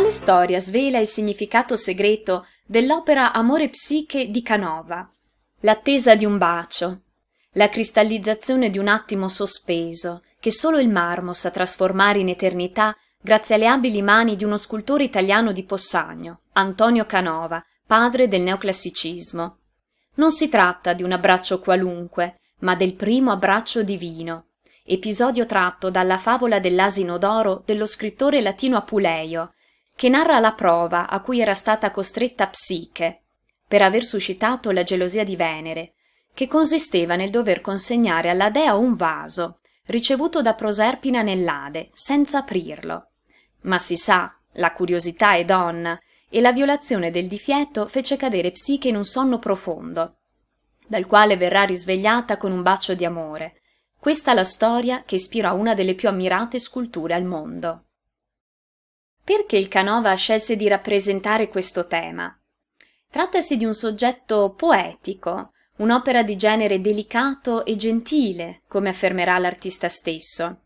Quale storia svela il significato segreto dell'opera Amore Psiche di Canova? L'attesa di un bacio, la cristallizzazione di un attimo sospeso, che solo il marmo sa trasformare in eternità grazie alle abili mani di uno scultore italiano di Possagno, Antonio Canova, padre del neoclassicismo. Non si tratta di un abbraccio qualunque, ma del primo abbraccio divino, episodio tratto dalla favola dell'asino d'oro dello scrittore latino Apuleio, che narra la prova a cui era stata costretta Psiche per aver suscitato la gelosia di Venere, che consisteva nel dover consegnare alla dea un vaso ricevuto da Proserpina nell'Ade, senza aprirlo. Ma si sa, la curiosità è donna, e la violazione del difieto fece cadere Psiche in un sonno profondo, dal quale verrà risvegliata con un bacio di amore. Questa è la storia che ispirò una delle più ammirate sculture al mondo. Perché il Canova scelse di rappresentare questo tema? Trattasi di un soggetto poetico, un'opera di genere delicato e gentile, come affermerà l'artista stesso.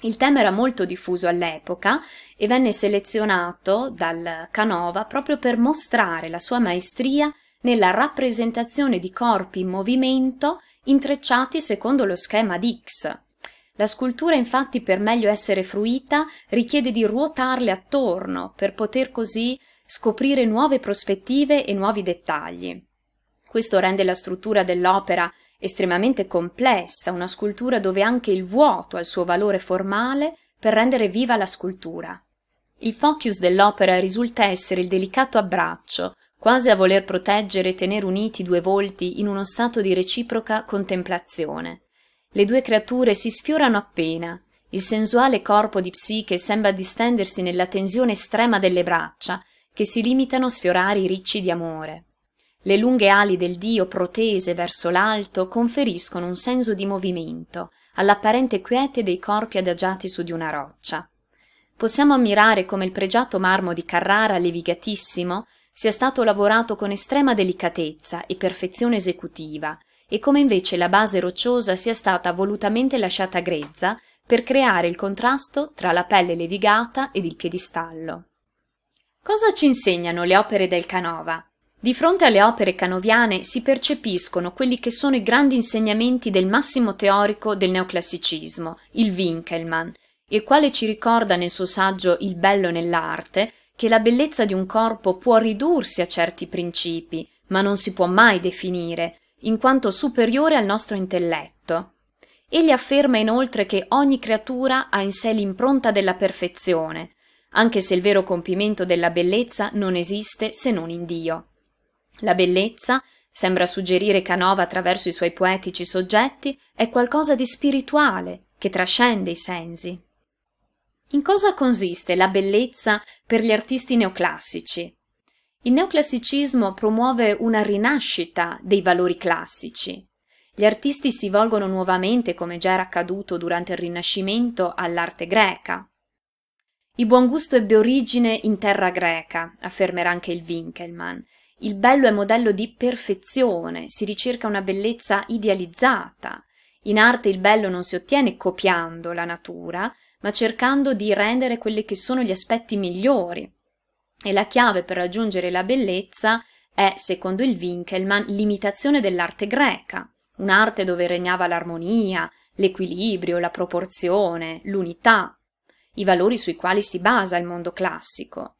Il tema era molto diffuso all'epoca e venne selezionato dal Canova proprio per mostrare la sua maestria nella rappresentazione di corpi in movimento intrecciati secondo lo schema di X. La scultura infatti per meglio essere fruita richiede di ruotarle attorno per poter così scoprire nuove prospettive e nuovi dettagli. Questo rende la struttura dell'opera estremamente complessa, una scultura dove anche il vuoto ha il suo valore formale per rendere viva la scultura. Il focus dell'opera risulta essere il delicato abbraccio, quasi a voler proteggere e tenere uniti due volti in uno stato di reciproca contemplazione le due creature si sfiorano appena il sensuale corpo di psiche sembra distendersi nella tensione estrema delle braccia che si limitano a sfiorare i ricci di amore le lunghe ali del dio protese verso l'alto conferiscono un senso di movimento all'apparente quiete dei corpi adagiati su di una roccia possiamo ammirare come il pregiato marmo di carrara levigatissimo sia stato lavorato con estrema delicatezza e perfezione esecutiva e come invece la base rocciosa sia stata volutamente lasciata grezza per creare il contrasto tra la pelle levigata ed il piedistallo. Cosa ci insegnano le opere del Canova? Di fronte alle opere canoviane si percepiscono quelli che sono i grandi insegnamenti del massimo teorico del neoclassicismo, il Winkelmann, il quale ci ricorda nel suo saggio Il bello nell'arte che la bellezza di un corpo può ridursi a certi principi, ma non si può mai definire, in quanto superiore al nostro intelletto. Egli afferma inoltre che ogni creatura ha in sé l'impronta della perfezione, anche se il vero compimento della bellezza non esiste se non in Dio. La bellezza, sembra suggerire Canova attraverso i suoi poetici soggetti, è qualcosa di spirituale, che trascende i sensi. In cosa consiste la bellezza per gli artisti neoclassici? Il neoclassicismo promuove una rinascita dei valori classici. Gli artisti si volgono nuovamente, come già era accaduto durante il Rinascimento, all'arte greca. Il buon gusto ebbe origine in terra greca, affermerà anche il Winkelmann. Il bello è modello di perfezione, si ricerca una bellezza idealizzata. In arte il bello non si ottiene copiando la natura, ma cercando di rendere quelli che sono gli aspetti migliori, e la chiave per raggiungere la bellezza è, secondo il Winkelmann, l'imitazione dell'arte greca, un'arte dove regnava l'armonia, l'equilibrio, la proporzione, l'unità, i valori sui quali si basa il mondo classico.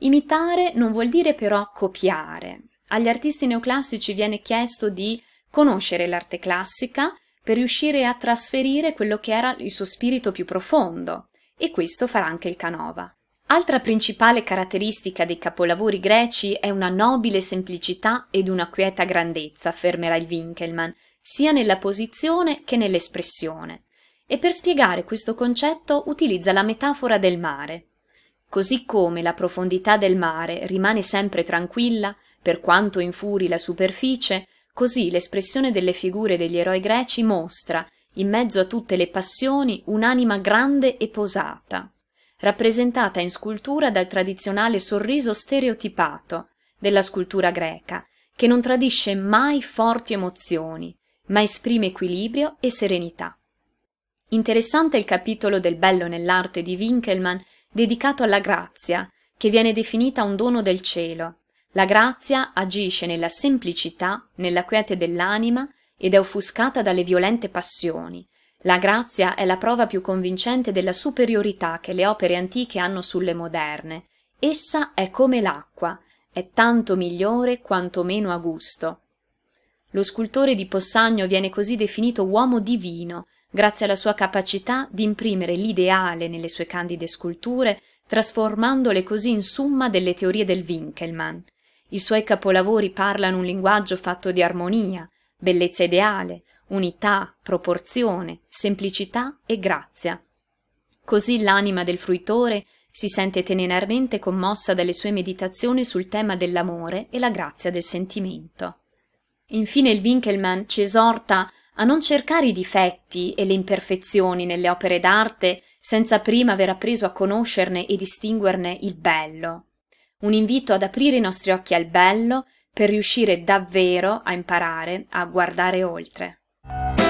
Imitare non vuol dire però copiare. Agli artisti neoclassici viene chiesto di conoscere l'arte classica per riuscire a trasferire quello che era il suo spirito più profondo, e questo farà anche il Canova. Altra principale caratteristica dei capolavori greci è una nobile semplicità ed una quieta grandezza, affermerà il Winkelmann, sia nella posizione che nell'espressione. E per spiegare questo concetto utilizza la metafora del mare. Così come la profondità del mare rimane sempre tranquilla, per quanto infuri la superficie, così l'espressione delle figure degli eroi greci mostra, in mezzo a tutte le passioni, un'anima grande e posata rappresentata in scultura dal tradizionale sorriso stereotipato della scultura greca, che non tradisce mai forti emozioni, ma esprime equilibrio e serenità. Interessante il capitolo del Bello nell'arte di Winkelmann dedicato alla grazia, che viene definita un dono del cielo. La grazia agisce nella semplicità, nella quiete dell'anima ed è offuscata dalle violente passioni, la grazia è la prova più convincente della superiorità che le opere antiche hanno sulle moderne. Essa è come l'acqua, è tanto migliore quanto meno a gusto. Lo scultore di Possagno viene così definito uomo divino, grazie alla sua capacità di imprimere l'ideale nelle sue candide sculture, trasformandole così in summa delle teorie del Winkelmann. I suoi capolavori parlano un linguaggio fatto di armonia, bellezza ideale, unità, proporzione, semplicità e grazia. Così l'anima del fruitore si sente teneramente commossa dalle sue meditazioni sul tema dell'amore e la grazia del sentimento. Infine il Winkelmann ci esorta a non cercare i difetti e le imperfezioni nelle opere d'arte senza prima aver appreso a conoscerne e distinguerne il bello. Un invito ad aprire i nostri occhi al bello per riuscire davvero a imparare a guardare oltre. Bye.